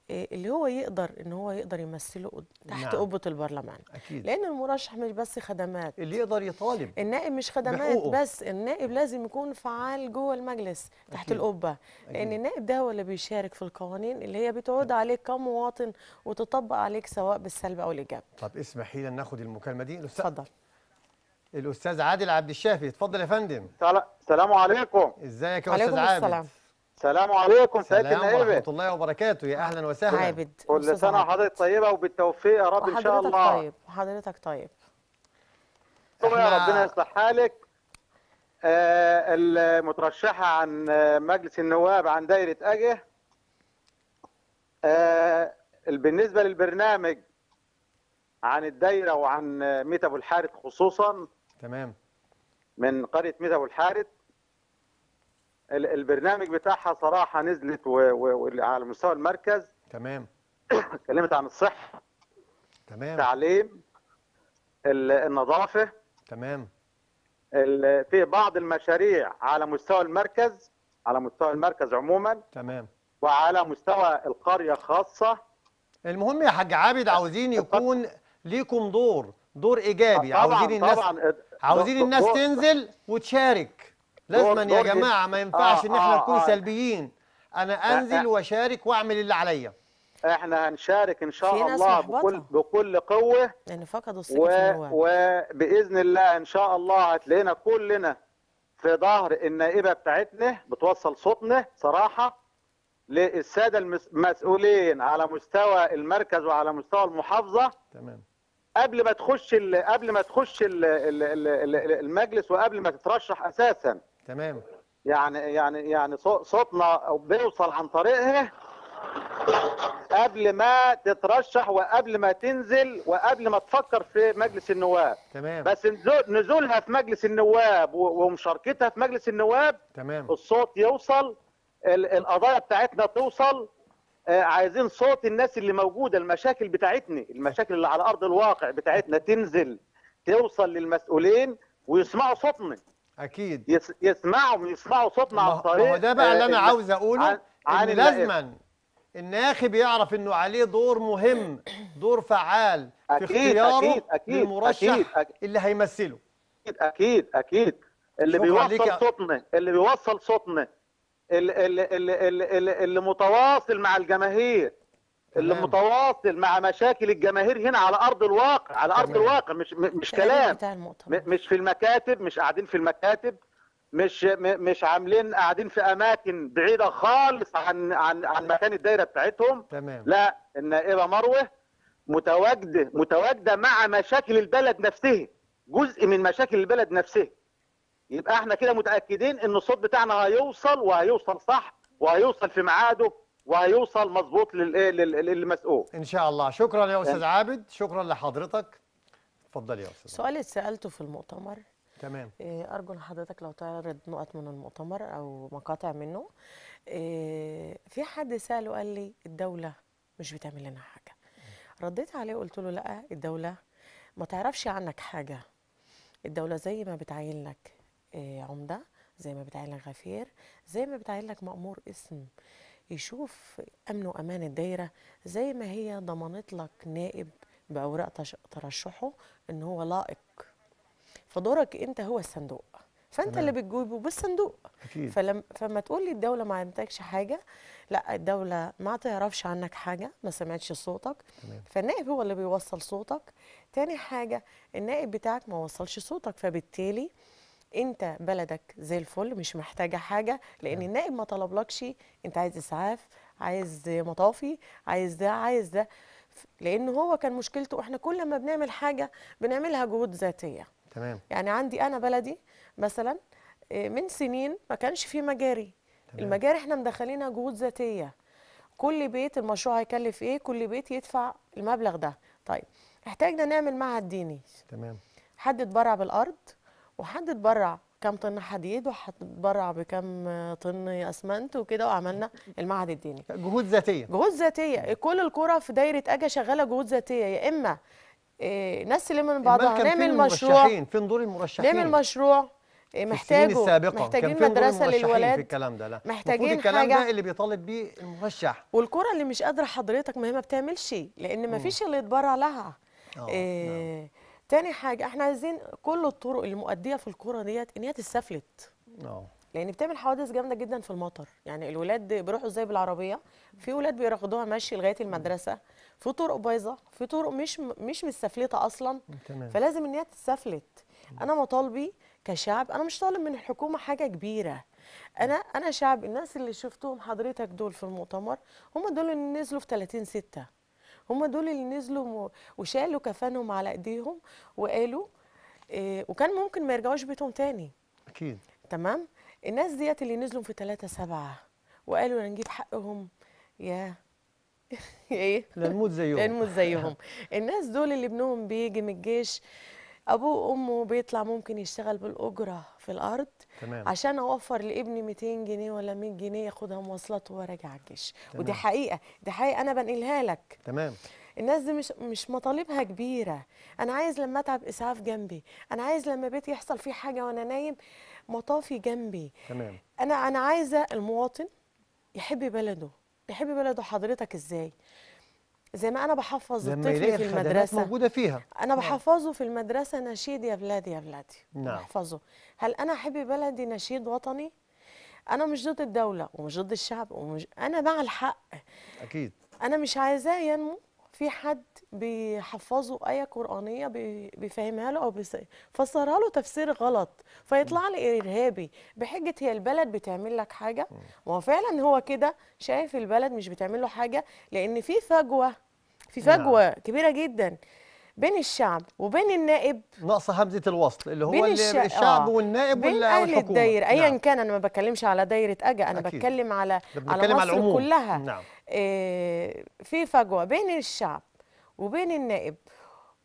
إيه، اللي هو يقدر ان هو يقدر يمثله تحت نعم. قبه البرلمان أكيد. لان المرشح مش بس خدمات اللي يقدر يطالب النائب مش خدمات بحقوقه. بس النائب لازم يكون فعال جوه المجلس تحت أكيد. القبه أكيد. لان النائب ده هو اللي بيشارك في القوانين اللي هي بتعود نعم. عليك كمواطن وتطبق عليك سواء بالسلب او الايجاب طب اسمحي لي ناخد المكالمه دي اتفضل الاستاذ عادل عبد الشافي اتفضل يا فندم سلام عليكم ازيك يا استاذ عادل السلام. السلام عليكم سياده النائب السلام ورحمه الله وبركاته يا اهلا وسهلا عابد كل سنه وحضرتك طيبه وبالتوفيق يا رب ان شاء الله طيب وحضرتك طيب احنا... يا ربنا يصلح حالك آه المترشحه عن مجلس النواب عن دايره اجه آه بالنسبه للبرنامج عن الدايره وعن ميت ابو الحارث خصوصا تمام من قريه ميت ابو الحارث البرنامج بتاعها صراحه نزلت وعلى مستوى المركز تمام اتكلمت عن الصحه تمام التعليم النظافه تمام في بعض المشاريع على مستوى المركز على مستوى المركز عموما تمام وعلى مستوى القريه خاصه المهم يا حاج عابد عاوزين يكون ليكم دور دور ايجابي طبعًا عاوزين الناس طبعًا عاوزين الناس تنزل وتشارك لازما يا جماعه ما ينفعش آه ان احنا آه، نكون آه آه سلبيين انا آه، انزل آه. واشارك واعمل اللي عليا احنا هنشارك ان شاء الله بكل بكل قوه لان فقدوا الثقه وباذن الله ان شاء الله هتلاقينا كلنا في ظهر النائبه بتاعتنا بتوصل صوتنا صراحه للساده المسؤولين على مستوى المركز وعلى مستوى المحافظه تمام قبل ما تخش قبل ما تخش المجلس وقبل ما تترشح اساسا تمام يعني يعني يعني صوتنا بيوصل عن طريقها قبل ما تترشح وقبل ما تنزل وقبل ما تفكر في مجلس النواب تمام بس نزولها في مجلس النواب ومشاركتها في مجلس النواب تمام الصوت يوصل القضايا بتاعتنا توصل آه، عايزين صوت الناس اللي موجوده المشاكل بتاعتنا المشاكل اللي على ارض الواقع بتاعتنا تنزل توصل للمسؤولين ويسمعوا صوتنا اكيد يس يسمعوا يسمعوا صوتنا على الطريق هو ده بقى اللي انا آه، عاوز اقوله ان لازما الناخب يعرف انه عليه دور مهم دور فعال في اختياره أكيد أكيد للمرشح أكيد أكيد اللي هيمثله اكيد اكيد اكيد اللي بيوصل صوتنا اللي بيوصل صوتنا اللي, اللي, اللي, اللي, اللي متواصل مع الجماهير اللي تمام. متواصل مع مشاكل الجماهير هنا على ارض الواقع على ارض تمام. الواقع مش مش كلام مش في المكاتب مش قاعدين في المكاتب مش مش عاملين قاعدين في اماكن بعيده خالص عن عن عن مكان الدايره بتاعتهم تمام لا النائبه مروه متواجده متواجده مع مشاكل البلد نفسها جزء من مشاكل البلد نفسها يبقى احنا كده متاكدين ان الصوت بتاعنا هيوصل وهيوصل صح وهيوصل في ميعاده وهيوصل مظبوط للمسؤول إيه، ان شاء الله شكرا يا استاذ عابد شكرا لحضرتك اتفضل يا استاذ سؤال سالته في المؤتمر تمام إيه، ارجو حضرتك لو تعرض نقط من المؤتمر او مقاطع منه إيه، في حد ساله قال لي الدوله مش بتعمل لنا حاجه رديت عليه وقلت له لا الدوله ما تعرفش عنك حاجه الدوله زي ما بتعين لك عمده زي ما بتعين لك غفير زي ما بتعين لك مامور اسم يشوف امن وامان الدايره زي ما هي ضمنت لك نائب باوراق ترشحه ان هو لائق فدورك انت هو الصندوق فانت اللي بتجيبه بالصندوق أكيد. فلما فما تقول لي الدوله ما عندكش حاجه لا الدوله ما تعرفش عنك حاجه ما سمعتش صوتك تمام. فالنائب هو اللي بيوصل صوتك تاني حاجه النائب بتاعك ما وصلش صوتك فبالتالي انت بلدك زي الفل مش محتاجه حاجه لان نعم. النائب ما طلبلكش انت عايز اسعاف عايز مطافي عايز ده عايز ده لان هو كان مشكلته احنا كل ما بنعمل حاجه بنعملها جهود ذاتيه تمام يعني عندي انا بلدي مثلا آه، من سنين ما كانش في مجاري تمام. المجاري احنا مدخلينها جهود ذاتيه كل بيت المشروع هيكلف ايه كل بيت يدفع المبلغ ده طيب احتاجنا نعمل معهد ديني تمام حد اتبرع بالارض تبرع كم طن حديد وهتتبرع بكم طن اسمنت وكده وعملنا المعهد الديني جهود ذاتيه جهود ذاتيه كل الكره في دايره اجا شغاله جهود ذاتيه يا اما إيه، ناس تلم من بعضها نعمل مشروع فين دور المرشحين نعمل مشروع إيه، محتاجه محتاجين مدرسه للولاد في الكلام ده لا محتاجين الكلام حاجه ده اللي بيطالب بيه المرشح والكره اللي مش قادره حضرتك ما هي ما بتعملش لان ما فيش اللي يتبرع لها آه إيه نعم. تاني حاجه احنا عايزين كل الطرق المؤديه في الكوره ديت ان هي تتسفلت. اه لان بتعمل حوادث جامده جدا في المطر يعني الولاد بيروحوا ازاي بالعربيه في ولاد بياخدوها ماشي لغايه المدرسه في طرق بايظه في طرق مش مش مستفلته اصلا تمام. فلازم ان هي تتسفلت. انا مطالبي كشعب انا مش طالب من الحكومه حاجه كبيره انا انا شعب الناس اللي شفتهم حضرتك دول في المؤتمر هم دول اللي نزلوا في 30 6 هم دول اللي نزلوا وشالوا كفنهم على ايديهم وقالوا إيه وكان ممكن ما يرجعوش بيتهم تاني اكيد تمام الناس ديت اللي نزلوا في 3 7 وقالوا نجيب حقهم يا ايه لنموت زيهم لنموت زيهم الناس دول اللي ابنهم بيجي من الجيش ابوه وامه بيطلع ممكن يشتغل بالاجره في الارض تمام. عشان اوفر لابني 200 جنيه ولا 100 جنيه ياخدها مواصلات وراجع الجيش ودي حقيقه دي حقيقه انا بنقلها لك تمام الناس دي مش مش مطالبها كبيره انا عايز لما اتعب اسعاف جنبي انا عايز لما بيتي يحصل فيه حاجه وانا نايم مطافي جنبي تمام انا انا عايزه المواطن يحب بلده يحب بلده حضرتك ازاي زي ما انا بحفظ الطفل في المدرسه موجوده فيها انا نعم. بحفظه نعم. في المدرسه نشيد يا بلادي يا بلادي نعم بحفظه هل انا احب بلدي نشيد وطني انا مش ضد الدوله ومش ضد الشعب ومش انا مع الحق اكيد انا مش عايزاه ينمو في حد بيحفظه آية قرآنية بيفهمها له أو بيفسرها له تفسير غلط فيطلع لي إرهابي بحجة هي البلد بتعمل لك حاجة وهو فعلا هو كده شايف البلد مش بتعمل له حاجة لأن في فجوة في نعم. فجوة كبيرة جدا بين الشعب وبين النائب ناقصه همزه الوصل اللي هو بين الشعب, الشعب آه. والنائب بين اهل الدايره نعم. ايا كان انا ما بتكلمش على دايره اجا انا أكيد. بتكلم على على مصر على كلها نعم. آه في فجوه بين الشعب وبين النائب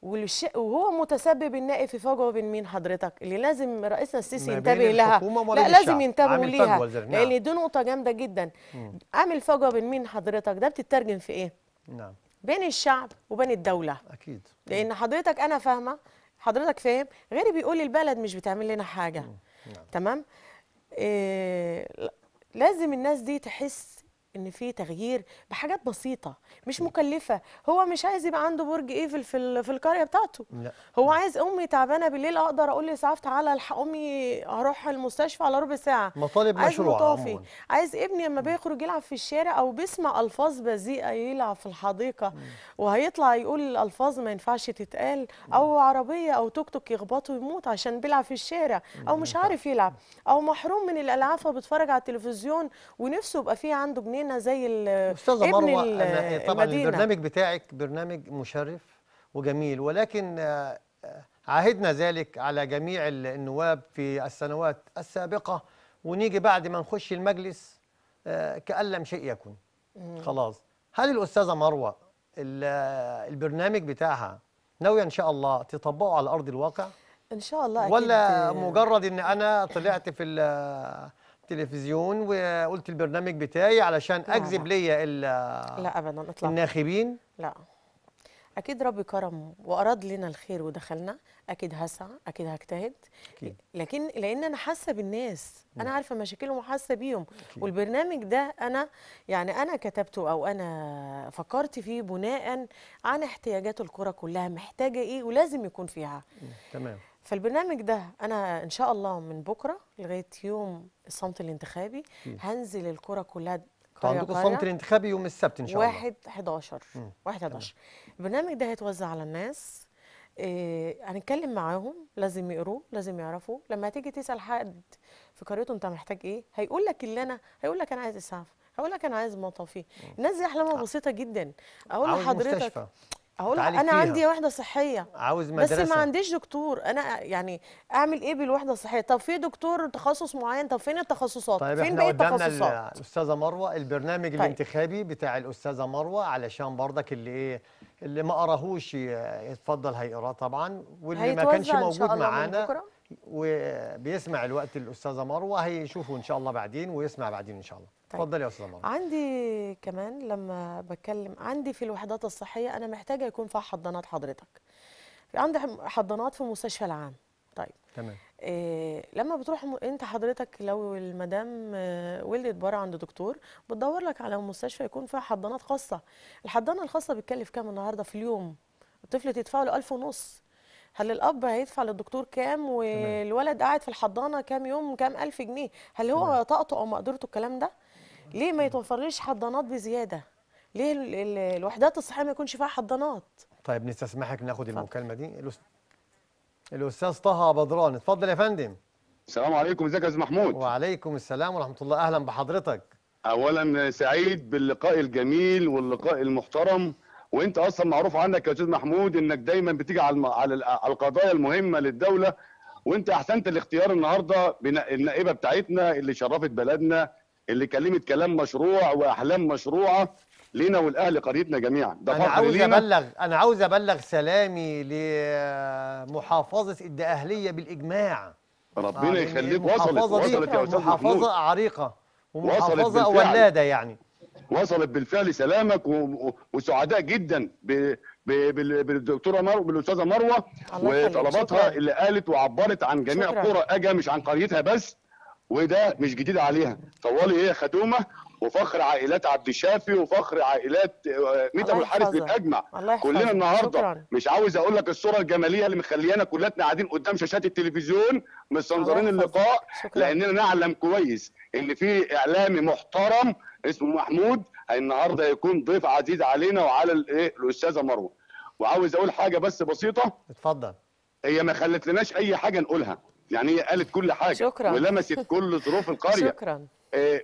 والش... وهو متسبب النائب في فجوه بين مين حضرتك اللي لازم رئيسنا السيسي ينتبه لها لا لازم ينتبهوا ليها لان نعم. دي نقطه جامده جدا عامل فجوه بين مين حضرتك ده بتترجم في ايه نعم بين الشعب وبين الدوله اكيد لان حضرتك انا فاهمه حضرتك فاهم غيري بيقول البلد مش بتعمل لنا حاجه نعم. تمام إيه لازم الناس دي تحس ان في تغيير بحاجات بسيطه مش مكلفه هو مش عايز يبقى عنده برج ايفل في في القريه بتاعته لا. هو عايز امي تعبانه بالليل اقدر اقول لاسعاف تعالى الحق امي اروح المستشفى على ربع ساعه مطالب عايز مشروع مطافي. عايز ابني لما بيخرج يلعب في الشارع او بيسمع الفاظ بذيئه يلعب في الحديقه وهيطلع يقول الالفاظ ما ينفعش تتقال او عربيه او توك توك يخبطه ويموت عشان بيلعب في الشارع او مش عارف يلعب او محروم من الالعاب فبيتفرج على التلفزيون ونفسه يبقى فيه عنده جنيه علينا زي استاذه مروه أنا طبعا المدينة. البرنامج بتاعك برنامج مشرف وجميل ولكن آه، عهدنا ذلك على جميع النواب في السنوات السابقه ونيجي بعد ما نخش المجلس آه، كأن لم شيء يكن خلاص هل الأستاذة مروة البرنامج بتاعها ناوية إن شاء الله تطبقه على أرض الواقع؟ إن شاء الله ولا أكيد مجرد إن أنا طلعت في تلفزيون وقلت البرنامج بتاعي علشان اكذب ليا لا ابدا اطلع الناخبين لا اكيد ربي كرم واراد لنا الخير ودخلنا اكيد هسعى اكيد هجتهد أكيد. لكن لان انا حاسه بالناس انا عارفه مشاكلهم وحاسه بيهم والبرنامج ده انا يعني انا كتبته او انا فكرت فيه بناء عن احتياجات الكره كلها محتاجه ايه ولازم يكون فيها تمام فالبرنامج ده انا ان شاء الله من بكره لغايه يوم الصمت الانتخابي هنزل الكره كلها عندكم الصمت الانتخابي يوم السبت ان شاء الله 1 11 1 11 البرنامج ده هيتوزع على الناس إيه هنتكلم معاهم لازم يقروه لازم يعرفوا لما تيجي تسال حد في قريته انت محتاج ايه هيقول لك اللي انا هيقول لك انا عايز اسعاف هقول لك انا عايز مطافي الناس دي احلامها بسيطه جدا اقول لحضرتك اقول انا فيها. عندي وحده صحيه عاوز مدرسه بس ما عنديش دكتور انا يعني اعمل ايه بالوحده الصحيه طب في دكتور تخصص معين طب فين التخصصات طيب فين بقى التخصصات الاستاذه مروه البرنامج طيب. الانتخابي بتاع الاستاذه مروه علشان برضك اللي ايه اللي ما قراهوش يتفضل هيقراه طبعا واللي ما كانش موجود معانا وبيسمع الوقت الاستاذه مروه هيشوفه ان شاء الله بعدين ويسمع بعدين ان شاء الله طيب. اتفضلي طيب. يا استاذه مروه عندي كمان لما بتكلم عندي في الوحدات الصحيه انا محتاجه يكون فيها حضانات حضرتك عندي حضانات في المستشفى العام طيب تمام آه، لما بتروح م... انت حضرتك لو المدام آه، ولدت بره عند دكتور بتدور لك على مستشفى يكون فيها حضانات خاصه الحضانه الخاصه بتكلف كام النهارده في اليوم الطفل تدفع له 1000 ونص هل الاب هيدفع للدكتور كام والولد قاعد في الحضانه كام يوم كام ألف جنيه هل هو طاقته او مقدرته الكلام ده ليه ما يتوفرليش حضانات بزياده ليه الوحدات الصحيه ما يكونش فيها حضانات طيب نستسمحك ناخد المكالمه دي الاستاذ طه بدران اتفضل يا فندم السلام عليكم ازيك يا استاذ محمود وعليكم السلام ورحمه الله اهلا بحضرتك اولا سعيد باللقاء الجميل واللقاء المحترم وانت اصلا معروف عنك يا استاذ محمود انك دايما بتيجي على على القضايا المهمه للدوله وانت احسنت الاختيار النهارده بالنائبه بتاعتنا اللي شرفت بلدنا اللي كلمت كلام مشروع واحلام مشروعه لينا والاهلي قريتنا جميعا ده انا عاوز ابلغ انا عاوز ابلغ سلامي لمحافظه الدقهليه بالاجماع ربنا يعني يخليك وصلت وصلت يا استاذ محافظه عريقه ومحافظه ولاده يعني وصلت بالفعل سلامك وسعداء جدا بالدكتوره مروه بالاستاذه مروه وطلباتها اللي قالت وعبرت عن جميع قرى اجا مش عن قريتها بس وده مش جديد عليها طوالي هي إيه خدومه وفخر عائلات عبد الشافي وفخر عائلات آه، ميت ابو الحارث بالاجمع كلنا النهارده شكرا. مش عاوز اقول لك الصوره الجماليه اللي مخليانا كلنا قاعدين قدام شاشات التلفزيون مستنظرين اللقاء شكرا. لاننا نعلم كويس ان في اعلامي محترم اسمه محمود النهارده هيكون ضيف عزيز علينا وعلى الايه الاستاذه مروه وعاوز اقول حاجه بس بسيطه اتفضل هي ما خلتلناش اي حاجه نقولها يعني هي قالت كل حاجه شكرا. ولمست كل ظروف القريه شكرا آه،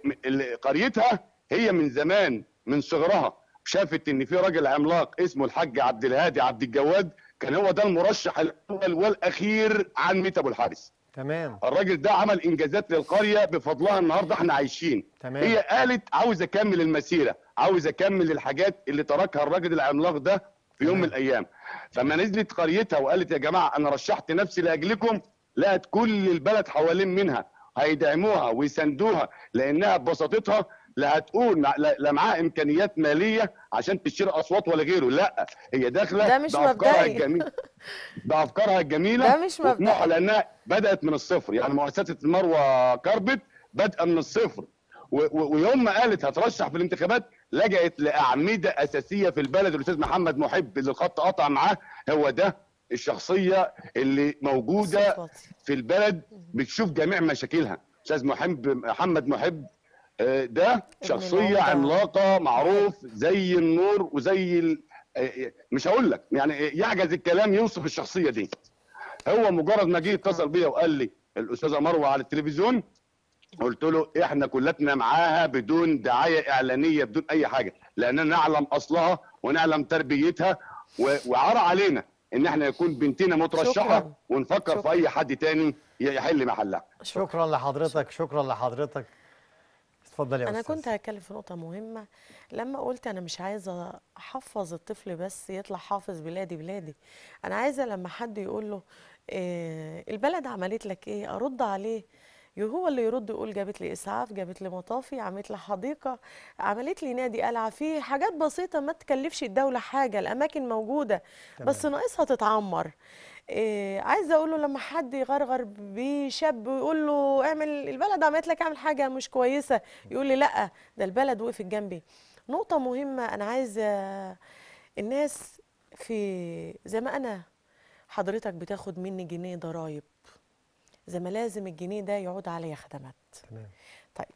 قريتها هي من زمان من صغرها شافت ان في راجل عملاق اسمه الحاج عبد الهادي عبد الجواد كان هو ده المرشح الاول والاخير عن ميت ابو الحارس تمام الراجل ده عمل انجازات للقريه بفضلها النهارده احنا عايشين تمام. هي قالت عاوز اكمل المسيره عاوز اكمل الحاجات اللي تركها الراجل العملاق ده في يوم من الايام فما نزلت قريتها وقالت يا جماعه انا رشحت نفسي لاجلكم لقت كل البلد حوالين منها هيدعموها ويساندوها لانها ببساطتها لا هتقول لا معاها امكانيات ماليه عشان تشتري اصوات ولا غيره لا هي داخله ده مش بافكارها الجميله بافكارها الجميله ده مش مبدئي لانها بدات من الصفر يعني مؤسسه مروه كاربت بادئه من الصفر ويوم ما قالت هترشح في الانتخابات لجأت لاعمده اساسيه في البلد الاستاذ محمد محب اللي الخط قطع معاه هو ده الشخصيه اللي موجوده في البلد بتشوف جميع مشاكلها استاذ محب محمد محب آه، ده شخصيه عملاقه معروف زي النور وزي آه، آه، مش هقول لك يعني يعجز الكلام يوصف الشخصيه دي هو مجرد ما جه اتصل بيا وقال لي الاستاذه مروه على التلفزيون قلت له احنا كلتنا معاها بدون دعايه اعلانيه بدون اي حاجه لاننا نعلم اصلها ونعلم تربيتها وعار علينا ان احنا يكون بنتنا مترشحه شكرا. ونفكر شكرا. في اي حد تاني يحل محلها شكرا لحضرتك شكرا لحضرتك اتفضلي يا انا أستاذ. كنت هتكلم في نقطه مهمه لما قلت انا مش عايزه احفظ الطفل بس يطلع حافظ بلادي بلادي انا عايزه لما حد يقول له إيه البلد عملت لك ايه ارد عليه هو اللي يرد يقول جابت لي اسعاف جابت لي مطافي عملت لي حديقه عملت لي نادي قلعه فيه حاجات بسيطه ما تكلفش الدوله حاجه الاماكن موجوده تمام. بس ناقصها تتعمر إيه عايزه اقول له لما حد يغرغر بشاب ويقول له اعمل البلد عملت لك اعمل حاجه مش كويسه يقول لي لا ده البلد وقفت جنبي نقطه مهمه انا عايزه الناس في زي ما انا حضرتك بتاخد مني جنيه ضرايب زي ما لازم الجنيه ده يعود عليا خدمات تمام طيب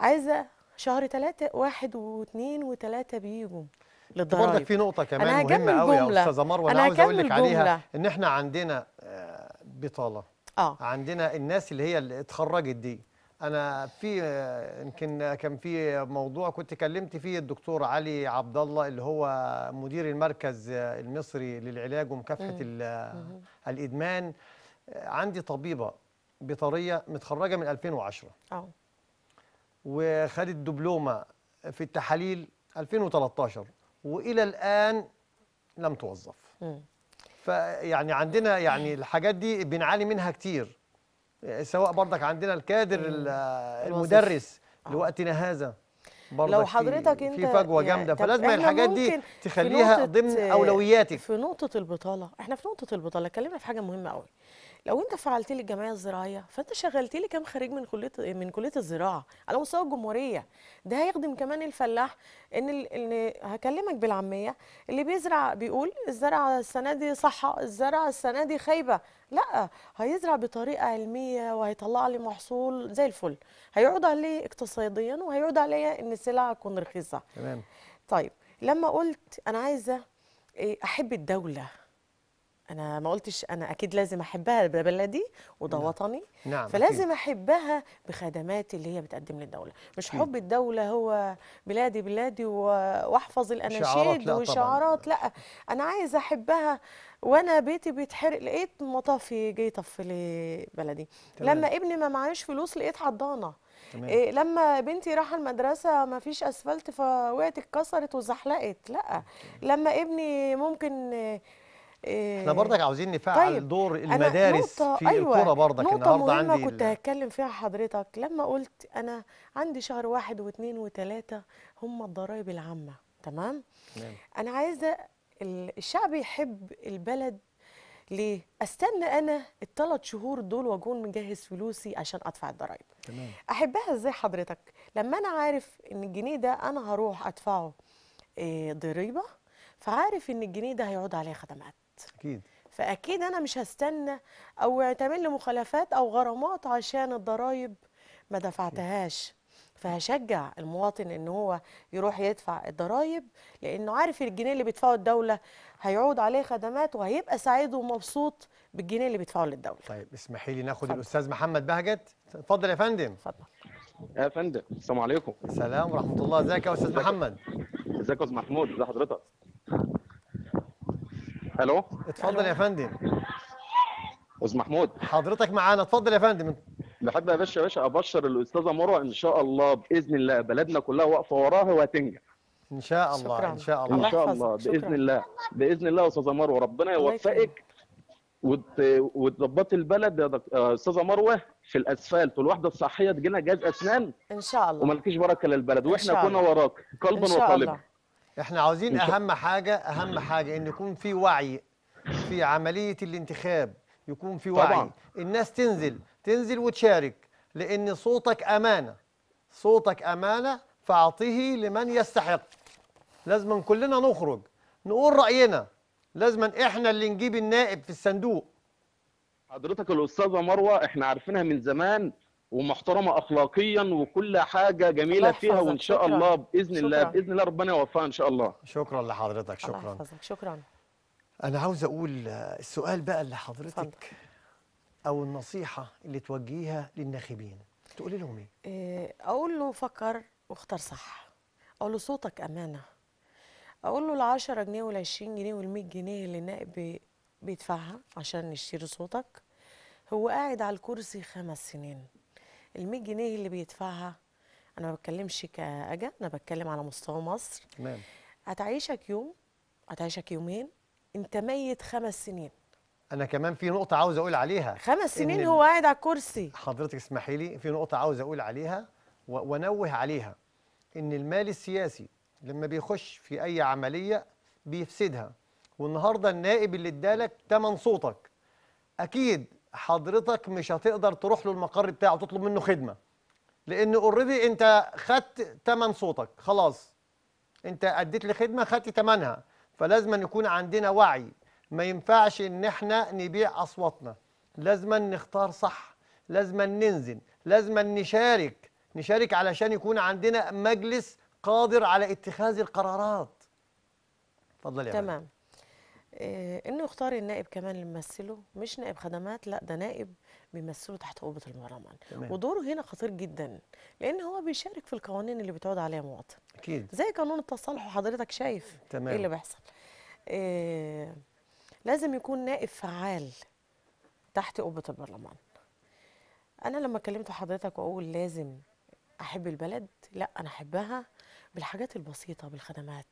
عايزه شهر ثلاثة واحد واثنين وثلاثة بيجوا للضرايب برضك في نقطة كمان مهمة قوي يا أستاذة مروة أنا, أنا عاوز أقول لك عليها إن إحنا عندنا آه، بطالة آه. عندنا الناس اللي هي اللي اتخرجت دي انا في آه، يمكن كان في موضوع كنت كلمت فيه الدكتور علي عبد الله اللي هو مدير المركز آه، المصري للعلاج ومكافحه الادمان عندي طبيبه بيطريه متخرجه من 2010 اه وخدت دبلومه في التحاليل 2013 والى الان لم توظف فيعني عندنا يعني الحاجات دي بنعاني منها كتير سواء برضك عندنا الكادر المدرس آه. لوقتنا هذا لو حضرتك في انت في فجوه يعني جامده فلازم الحاجات دي تخليها ضمن اولوياتك في نقطه البطاله احنا في نقطه البطاله اتكلمنا في حاجه مهمه قوي لو انت فعلت لي الجمعيه الزراعيه فانت شغلت لي كام خريج من كليه من كليه الزراعه على مستوى الجمهوريه ده هيخدم كمان الفلاح ان ال... ان هكلمك بالعاميه اللي بيزرع بيقول الزرع السنه دي صحه الزرع السنه دي خايبه لا هيزرع بطريقه علميه وهيطلع لي محصول زي الفل هيعود عليه اقتصاديا وهيعود عليا ان السلع تكون رخيصه تمام طيب لما قلت انا عايزه إيه، احب الدوله انا ما قلتش انا اكيد لازم احبها ده بلدي وده نعم. وطني نعم. فلازم أكيد. احبها بخدمات اللي هي بتقدم للدوله مش حب الدوله هو بلادي بلادي واحفظ الاناشيد وشعارات لا, لا انا عايز احبها وانا بيتي بيتحرق لقيت مطافي جه يطفي لي بلدي تمام. لما ابني ما معاهوش فلوس لقيت حضانه تمام. إيه لما بنتي راح المدرسه ما فيش اسفلت فوقعت اتكسرت وزحلقت لا لما ابني ممكن إيه احنا برضك إيه. عاوزين نفعل طيب دور المدارس نقطة في أيوة الكوره برضك النهارده عندي نقطة مهمة كنت هتكلم فيها حضرتك لما قلت انا عندي شهر واحد واثنين وثلاثه هم الضرائب العامه تمام نعم. انا عايزه الشعب يحب البلد ليه؟ استنى انا الثلاث شهور دول واكون مجهز فلوسي عشان ادفع الضرايب. تمام احبها ازاي حضرتك؟ لما انا عارف ان الجنيه ده انا هروح ادفعه آه، ضريبه فعارف ان الجنيه ده هيعود عليه خدمات. اكيد فاكيد انا مش هستنى او اعتمد لي مخالفات او غرامات عشان الضرايب ما دفعتهاش فهشجع المواطن ان هو يروح يدفع الضرايب لانه عارف الجنيه اللي بيدفعه الدوله هيعود عليه خدمات وهيبقى سعيد ومبسوط بالجنيه اللي بيدفعه للدوله. طيب اسمحي لي ناخد فضل. الاستاذ محمد بهجت اتفضل يا فندم. اتفضل. يا فندم السلام عليكم. السلام ورحمه الله ازيك يا استاذ محمد؟ ازيك يا استاذ محمود ازي حضرتك؟ الو اتفضل يا فندم استاذ محمود حضرتك معانا اتفضل يا فندم بحب يا باشا يا باشا ابشر الاستاذه مروه ان شاء الله باذن الله بلدنا كلها واقفه وراها وهتنجح ان شاء الله شكرا. ان شاء الله ان شاء الله باذن الله باذن الله يا استاذه مروه ربنا يوفقك وتظبطي البلد يا استاذه مروه في الاسفلت والوحده الصحيه تجينا جهاز اسنان ان شاء الله ومالكيش بركه للبلد واحنا كنا وراك قلبا وقالبا احنا عاوزين اهم حاجه اهم حاجه ان يكون في وعي في عمليه الانتخاب يكون في وعي طبعا. الناس تنزل تنزل وتشارك لان صوتك امانه صوتك امانه فاعطيه لمن يستحق لازم كلنا نخرج نقول راينا لازم احنا اللي نجيب النائب في الصندوق حضرتك الاستاذه مروه احنا عارفينها من زمان ومحترمه اخلاقيا وكل حاجه جميله فيها وان شاء شكرا. الله باذن شكرا. الله باذن الله ربنا يوفقها ان شاء الله شكرا لحضرتك شكرا الله يحفظك شكرا انا عاوز اقول السؤال بقى اللي حضرتك فضل. او النصيحه اللي توجهيها للناخبين تقولي لهم ايه آه، اقول له فكر واختار صح اقول له صوتك امانه اقول له ال 10 جنيه وال 20 جنيه وال 100 جنيه اللي النائب بيدفعها عشان يشتري صوتك هو قاعد على الكرسي خمس سنين ال 100 جنيه اللي بيدفعها انا ما بتكلمش كاجا انا بتكلم على مستوى مصر تمام هتعيشك يوم هتعيشك يومين انت ميت خمس سنين انا كمان في نقطه عاوز اقول عليها خمس سنين هو قاعد على الكرسي حضرتك اسمحي لي في نقطه عاوز اقول عليها وانوه عليها ان المال السياسي لما بيخش في اي عمليه بيفسدها والنهارده النائب اللي ادالك تمن صوتك اكيد حضرتك مش هتقدر تروح له المقر بتاعه وتطلب منه خدمه لان اوريدي انت خدت ثمن صوتك خلاص انت اديت لي خدمه خدت ثمنها فلازم يكون عندنا وعي ما ينفعش ان احنا نبيع اصواتنا لازم نختار صح لازم ننزل لازم نشارك نشارك علشان يكون عندنا مجلس قادر على اتخاذ القرارات اتفضل يا تمام آه، انه يختار النائب كمان اللي يمثله مش نائب خدمات لا ده نائب بيمثله تحت قبه البرلمان ودوره هنا خطير جدا لان هو بيشارك في القوانين اللي بتعود عليها مواطن اكيد زي قانون التصالح وحضرتك شايف إيه تمام. ايه اللي بيحصل إيه لازم يكون نائب فعال تحت قبه البرلمان انا لما كلمت حضرتك واقول لازم احب البلد لا انا احبها بالحاجات البسيطه بالخدمات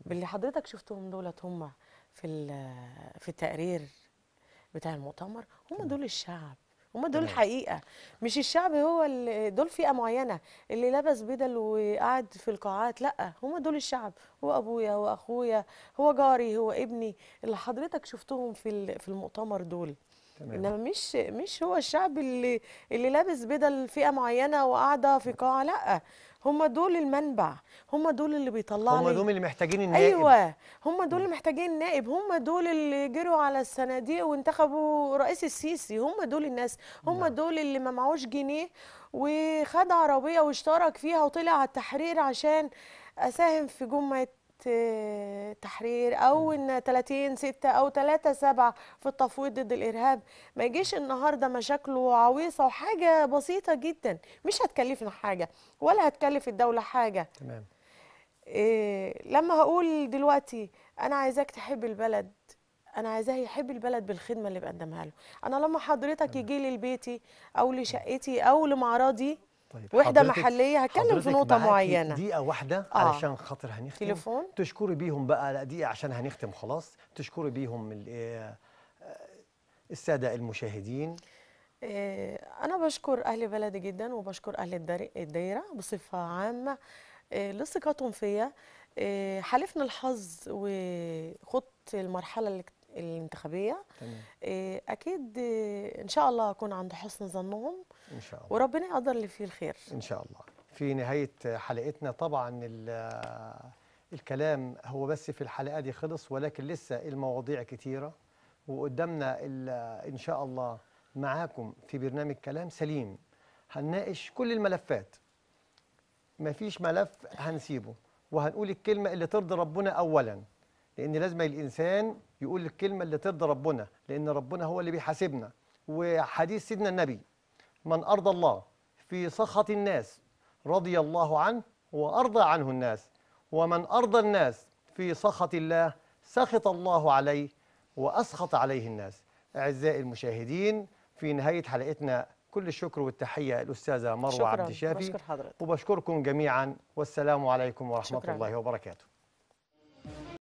باللي حضرتك شفتهم دولت هم في في التقرير بتاع المؤتمر هم دول الشعب هم دول الحقيقه مش الشعب هو اللي دول فئه معينه اللي لبس بدل وقعد في القاعات لا هم دول الشعب هو ابويا هو اخويا هو جاري هو ابني اللي حضرتك شفتهم في في المؤتمر دول تمام. انما مش مش هو الشعب اللي اللي لابس بدل فئه معينه وقاعده في قاعه لا هم دول المنبع هم دول اللي بيطلعوا هم دول اللي محتاجين النائب ايوه هم دول اللي محتاجين النائب هم دول اللي جروا على الصناديق وانتخبوا رئيس السيسي هم دول الناس هم نعم. دول اللي ما معهوش جنيه وخد عربيه واشترك فيها وطلع على التحرير عشان اساهم في جمعه تحرير او ان 30 6 او 3 7 في التفويض ضد الارهاب ما يجيش النهارده مشاكله عويصه وحاجه بسيطه جدا مش هتكلفنا حاجه ولا هتكلف الدوله حاجه تمام إيه لما هقول دلوقتي انا عايزاك تحب البلد انا عايزاه يحب البلد بالخدمه اللي بقدمها له انا لما حضرتك يجي لي لبيتي او لشقتي او لمعرضي طيب وحده محليه هتكلم في نقطه معينه دقيقه واحده آه. علشان خاطر هنختم تليفون تشكري بيهم بقى لا دقيقه عشان هنختم خلاص تشكري بيهم آه، آه، الساده المشاهدين آه، أنا بشكر أهل بلدي جدا وبشكر أهل الدايرة بصفة عامة لثقتهم فيا حالفنا الحظ وخط المرحلة الانتخابية تمام. أكيد إن شاء الله أكون عند حسن ظنهم ان شاء الله وربنا يقدر اللي فيه الخير ان شاء الله في نهايه حلقتنا طبعا الكلام هو بس في الحلقه دي خلص ولكن لسه المواضيع كتيره وقدامنا ان شاء الله معاكم في برنامج كلام سليم هنناقش كل الملفات مفيش ملف هنسيبه وهنقول الكلمه اللي ترضي ربنا اولا لان لازم الانسان يقول الكلمه اللي ترضي ربنا لان ربنا هو اللي بيحاسبنا وحديث سيدنا النبي من أرضى الله في سخط الناس رضي الله عنه وأرضى عنه الناس ومن أرضى الناس في سخط الله سخط الله عليه وأسخط عليه الناس أعزائي المشاهدين في نهاية حلقتنا كل الشكر والتحية الأستاذة مروة عبد الشافي وبشكركم جميعا والسلام عليكم ورحمة شكرا. الله وبركاته